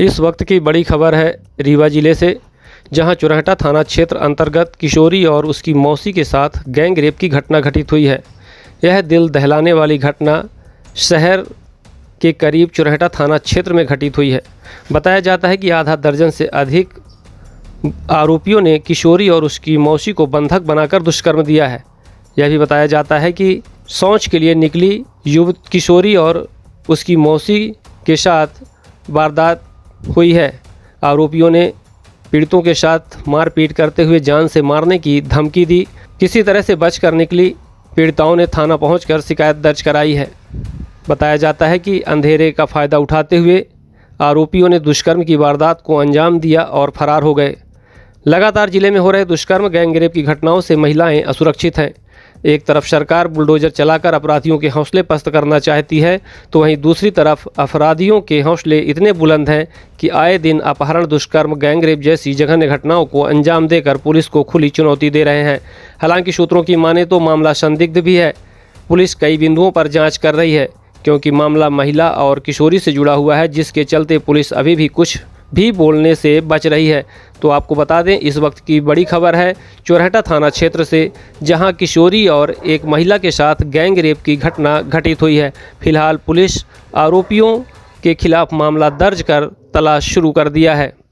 इस वक्त की बड़ी खबर है रीवा ज़िले से जहां चुरहटा थाना क्षेत्र अंतर्गत किशोरी और उसकी मौसी के साथ गैंग रेप की घटना घटित हुई है यह दिल दहलाने वाली घटना शहर के करीब चुरहटा थाना क्षेत्र में घटित हुई है बताया जाता है कि आधा दर्जन से अधिक आरोपियों ने किशोरी और उसकी मौसी को बंधक बनाकर दुष्कर्म दिया है यह भी बताया जाता है कि सोच के लिए निकली युव किशोरी और उसकी मौसी के साथ वारदात हुई है आरोपियों ने पीड़ितों के साथ मारपीट करते हुए जान से मारने की धमकी दी किसी तरह से बच कर निकली पीड़िताओं ने थाना पहुंचकर शिकायत दर्ज कराई है बताया जाता है कि अंधेरे का फ़ायदा उठाते हुए आरोपियों ने दुष्कर्म की वारदात को अंजाम दिया और फरार हो गए लगातार जिले में हो रहे दुष्कर्म गैंगरेप की घटनाओं से महिलाएं असुरक्षित हैं एक तरफ सरकार बुलडोजर चलाकर अपराधियों के हौसले पस्त करना चाहती है तो वहीं दूसरी तरफ अपराधियों के हौसले इतने बुलंद हैं कि आए दिन अपहरण दुष्कर्म गैंगरेप जैसी जघन्य घटनाओं को अंजाम देकर पुलिस को खुली चुनौती दे रहे हैं हालांकि सूत्रों की माने तो मामला संदिग्ध भी है पुलिस कई बिंदुओं पर जाँच कर रही है क्योंकि मामला महिला और किशोरी से जुड़ा हुआ है जिसके चलते पुलिस अभी भी कुछ भी बोलने से बच रही है तो आपको बता दें इस वक्त की बड़ी खबर है चोरहटा थाना क्षेत्र से जहां किशोरी और एक महिला के साथ गैंग रेप की घटना घटित हुई है फिलहाल पुलिस आरोपियों के खिलाफ मामला दर्ज कर तलाश शुरू कर दिया है